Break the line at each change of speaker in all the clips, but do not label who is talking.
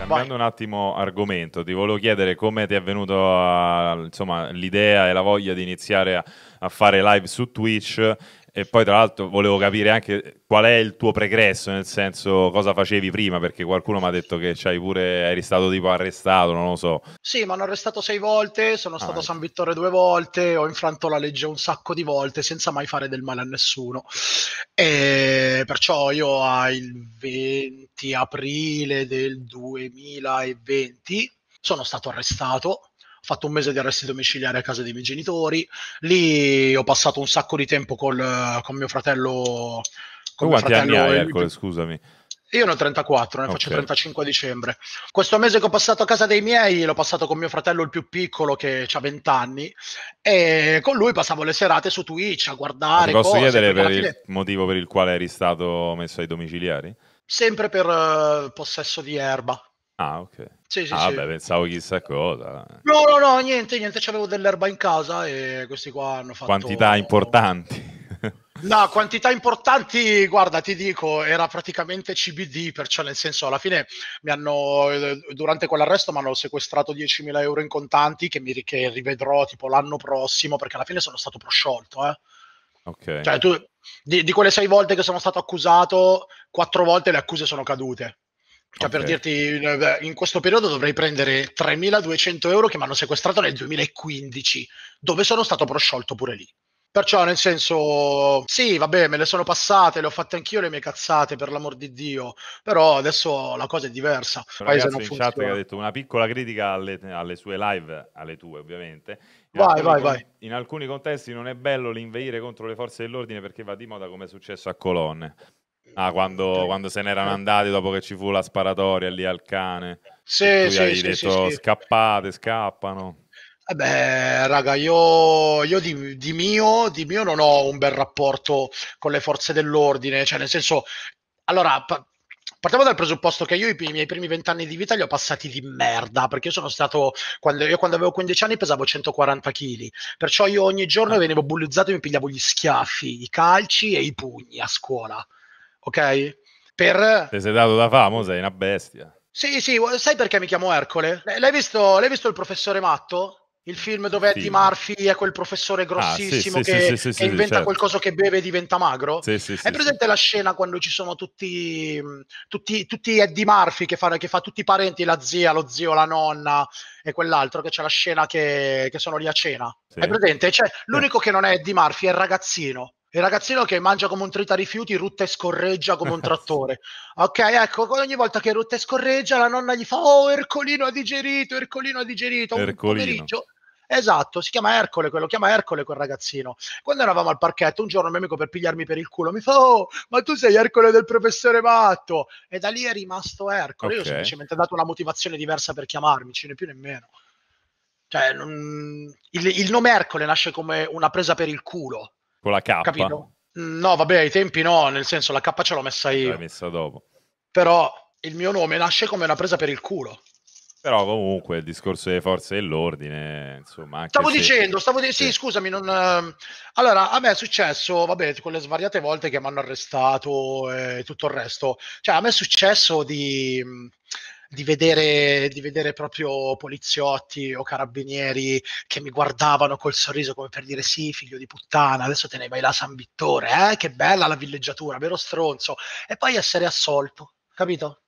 Cambiando Vai. un attimo argomento, ti volevo chiedere come ti è venuto l'idea e la voglia di iniziare a, a, fare live su Twitch e poi tra l'altro volevo capire anche qual è il tuo pregresso, nel senso cosa facevi prima, perché qualcuno mi ha detto che c'hai pure, eri stato tipo arrestato, non lo so.
Sì, mi hanno arrestato sei volte, sono ah, stato a ecco. San Vittore due volte, ho infranto la legge un sacco di volte senza mai fare del male a nessuno. E perciò io il 20 aprile del 2020 sono stato arrestato ho fatto un mese di arresti domiciliari a casa dei miei genitori, lì ho passato un sacco di tempo col, con mio fratello... Con tu mio quanti fratello anni hai, Ercole, scusami? Io ne ho 34, ne okay. faccio 35 a dicembre. Questo mese che ho passato a casa dei miei l'ho passato con mio fratello il più piccolo che ha 20 anni e con lui passavo le serate su Twitch a guardare. Ti posso cose, chiedere per il
motivo per il quale eri stato messo ai domiciliari?
Sempre per uh, possesso di erba. Ah, ok. Sì, sì, ah, sì. Beh,
pensavo chissà cosa.
No, no, no, niente, niente, c'avevo dell'erba in casa e questi qua hanno fatto... Quantità
importanti.
No, quantità importanti, guarda, ti dico, era praticamente CBD, perciò nel senso alla fine mi hanno, eh, durante quell'arresto mi hanno sequestrato 10.000 euro in contanti che, mi, che rivedrò tipo l'anno prossimo, perché alla fine sono stato prosciolto, eh. Ok. Cioè tu, di, di quelle sei volte che sono stato accusato, quattro volte le accuse sono cadute. Cioè, okay. per dirti, eh, in questo periodo dovrei prendere 3.200 euro che mi hanno sequestrato nel 2015, dove sono stato prosciolto pure lì. Perciò, nel senso, sì, vabbè, me le sono passate, le ho fatte anch'io le mie cazzate, per l'amor di Dio. Però adesso la cosa è diversa. Il paese non funziona. che ha detto
una piccola critica alle, alle, sue live, alle tue ovviamente. In vai, alcuni, vai, vai. In alcuni contesti non è bello l'inveire contro le forze dell'ordine perché va di moda come è successo a Colonne. Ah, quando, quando se n'erano andati dopo che ci fu la sparatoria lì al cane. Sì, tu sì, hai sì, detto sì, sì. scappate, scappano.
Eh beh, raga, io, io di, di, mio, di mio non ho un bel rapporto con le forze dell'ordine, cioè nel senso, allora, pa- partiamo dal presupposto che io i, i miei primi vent'anni di vita li ho passati di merda, perché io sono stato, quando, io quando avevo 15 anni pesavo 140 kg, perciò io ogni giorno ah. venivo bullizzato e mi pigliavo gli schiaffi, i calci e i pugni a scuola ok? Per...
Te sei dato da famo, sei una bestia.
Sì, sì, sai perché mi chiamo Ercole? L'hai visto, l'hai visto il professore matto? Il film dove Eddie Murphy è quel professore ah, grossissimo ah, sì, che, sì, che inventa certo. qualcosa che beve e diventa magro. è presente la scena quando ci sono tutti, tutti, tutti Eddie Murphy che fa, che fa, tutti i parenti, la zia, lo zio, la nonna e quell'altro, che c'è la scena che, che sono lì a cena. È presente? Cioè, eh. l'unico che non è Eddie Murphy è il ragazzino il ragazzino che mangia come un trita rifiuti, rutta e scorreggia come un trattore. ok, ecco, ogni volta che rutta e scorreggia la nonna gli fa «Oh, Ercolino ha digerito, Ercolino ha digerito». Ercolino. Un pomeriggio Esatto, si chiama Ercole quello, chiama Ercole quel ragazzino. Quando eravamo al parchetto, un giorno un mio amico per pigliarmi per il culo mi fa «Oh, ma tu sei Ercole del professore Matto!» E da lì è rimasto Ercole. Okay. Io ho semplicemente dato una motivazione diversa per chiamarmi, ce n'è più nemmeno. Cioè, non... il, il nome Ercole nasce come una presa per il culo.
Con la K? Capito?
No, vabbè, ai tempi no, nel senso la K ce l'ho messa io. L'hai messa dopo. Però il mio nome nasce come una presa per il culo.
Però comunque il discorso delle forze dell'ordine, insomma... Stavo se... dicendo,
stavo dicendo, sì, sì, scusami, non... Ehm, allora, a me è successo, vabbè, con le svariate volte che mi hanno arrestato e tutto il resto. Cioè, a me è successo di di vedere, di vedere proprio poliziotti o carabinieri che mi guardavano col sorriso come per dire sì, figlio di puttana, adesso te ne vai là San Vittore, eh? che bella la villeggiatura, vero stronzo, e poi essere assolto, capito?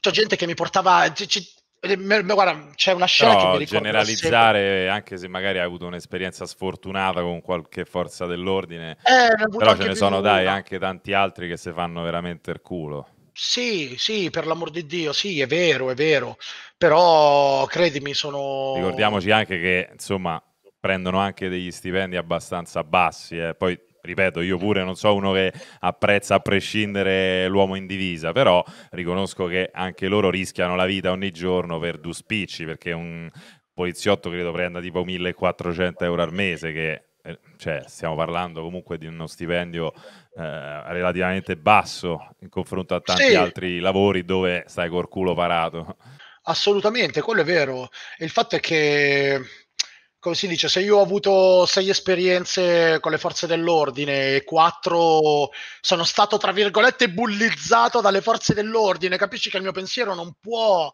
C'è gente che mi portava... C- c- eh, guarda, c'è una scena Però che mi generalizzare,
anche se magari hai avuto un'esperienza sfortunata con qualche forza dell'ordine, eh, però ce ne sono, dai, una. anche tanti altri che si fanno veramente il culo.
Sì, sì, per l'amor di Dio, sì, è vero, è vero, però credimi, sono... Ricordiamoci
anche che, insomma, prendono anche degli stipendi abbastanza bassi, eh. poi ripeto, io pure non so uno che apprezza a prescindere l'uomo in divisa, però riconosco che anche loro rischiano la vita ogni giorno per due spicci, perché un poliziotto credo prenda tipo 1400 euro al mese, che eh, cioè, stiamo parlando comunque di uno stipendio eh, relativamente basso in confronto a tanti sì. altri lavori dove stai col culo parato.
Assolutamente, quello è vero. il fatto è che, come si dice, se io ho avuto sei esperienze con le forze dell'ordine e quattro sono stato, tra virgolette, bullizzato dalle forze dell'ordine, capisci che il mio pensiero non può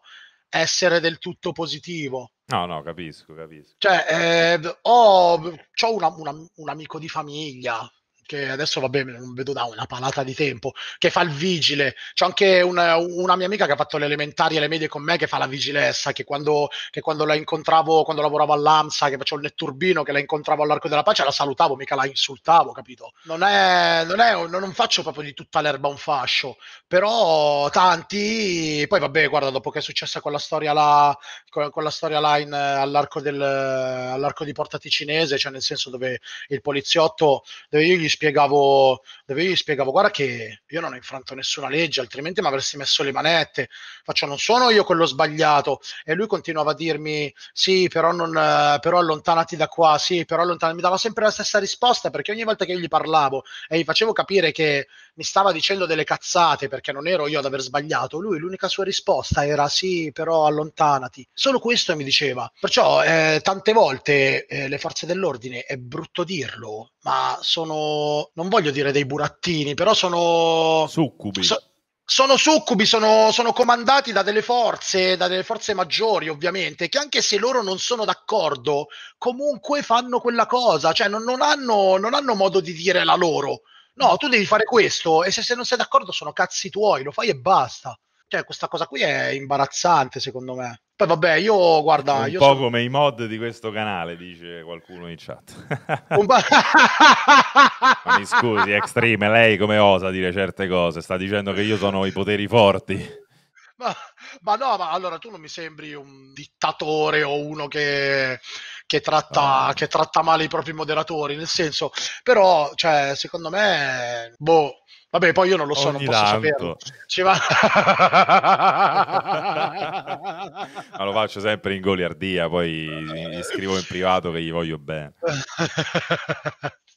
essere del tutto positivo
No, no, capisco, capisco.
Cioè, eh, ho, ho una, una, un amico di famiglia, che adesso bene, non vedo da una palata di tempo, che fa il vigile. C'è anche una, una mia amica che ha fatto le elementari e le medie con me che fa la vigilessa, che quando, che quando la incontravo, quando lavoravo all'AMSA, che facevo il netturbino, che la incontravo all'Arco della Pace, la salutavo, mica la insultavo, capito? Non è, non, è, non faccio proprio di tutta l'erba un fascio, però tanti, poi vabbè, guarda, dopo che è successa quella storia là, quella storia là in, all'arco, del, all'arco di Porta Ticinese, cioè nel senso dove il poliziotto, dove io gli spiegavo, dove io gli spiegavo, guarda che io non ho infranto nessuna legge, altrimenti mi avresti messo le manette, faccio non sono io quello sbagliato. E lui continuava a dirmi, sì, però, non, però allontanati da qua, sì, però allontanati, mi dava sempre la stessa risposta perché ogni volta che io gli parlavo e gli facevo capire che mi stava dicendo delle cazzate perché non ero io ad aver sbagliato, lui l'unica sua risposta era sì, però allontanati. Solo questo mi diceva. Perciò eh, tante volte eh, le forze dell'ordine, è brutto dirlo, ma sono, non voglio dire dei burattini, però sono... Succubi. So, sono succubi, sono, sono, comandati da delle forze, da delle forze maggiori ovviamente, che anche se loro non sono d'accordo, comunque fanno quella cosa, cioè non, non, hanno, non hanno modo di dire la loro no, tu devi fare questo e se, se non sei d'accordo sono cazzi tuoi, lo fai e basta. Cioè, questa cosa qui è imbarazzante, secondo me. Poi vabbè, io guarda... Un io po' sono...
come i mod di questo canale, dice qualcuno in chat. ba...
Mi scusi,
Extreme, lei come osa dire certe cose? Sta dicendo che io sono i poteri forti.
Ma, ma no, ma allora tu non mi sembri un dittatore o uno che che tratta, ah. che tratta male i propri moderatori, nel senso, però, cioè, secondo me, boh, Vabbè, poi io non lo so, Ogni non posso tanto. saperlo. Ci va...
Ma lo faccio sempre in goliardia, poi gli scrivo in privato che gli voglio bene.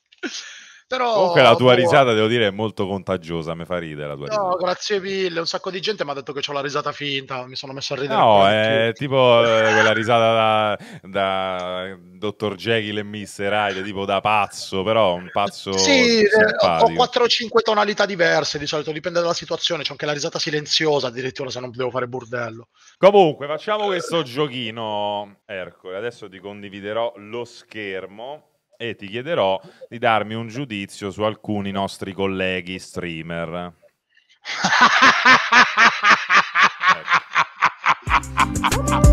Però, Comunque la tua boh. risata,
devo dire, è molto contagiosa, mi fa ridere la tua no,
risata. grazie mille, un sacco di gente mi ha detto che ho la risata finta, mi sono messo a ridere. No, è
tipo eh, quella risata da, da Dottor Jekyll e Mr. Hyde, tipo da pazzo, però un pazzo Sì, eh, simpatico.
ho 4-5 o tonalità diverse, di solito dipende dalla situazione, c'è anche la risata silenziosa addirittura se non devo fare burdello. Comunque, facciamo questo giochino,
Ercole, adesso ti condividerò lo schermo e ti chiederò di darmi un giudizio su alcuni nostri colleghi streamer. ecco.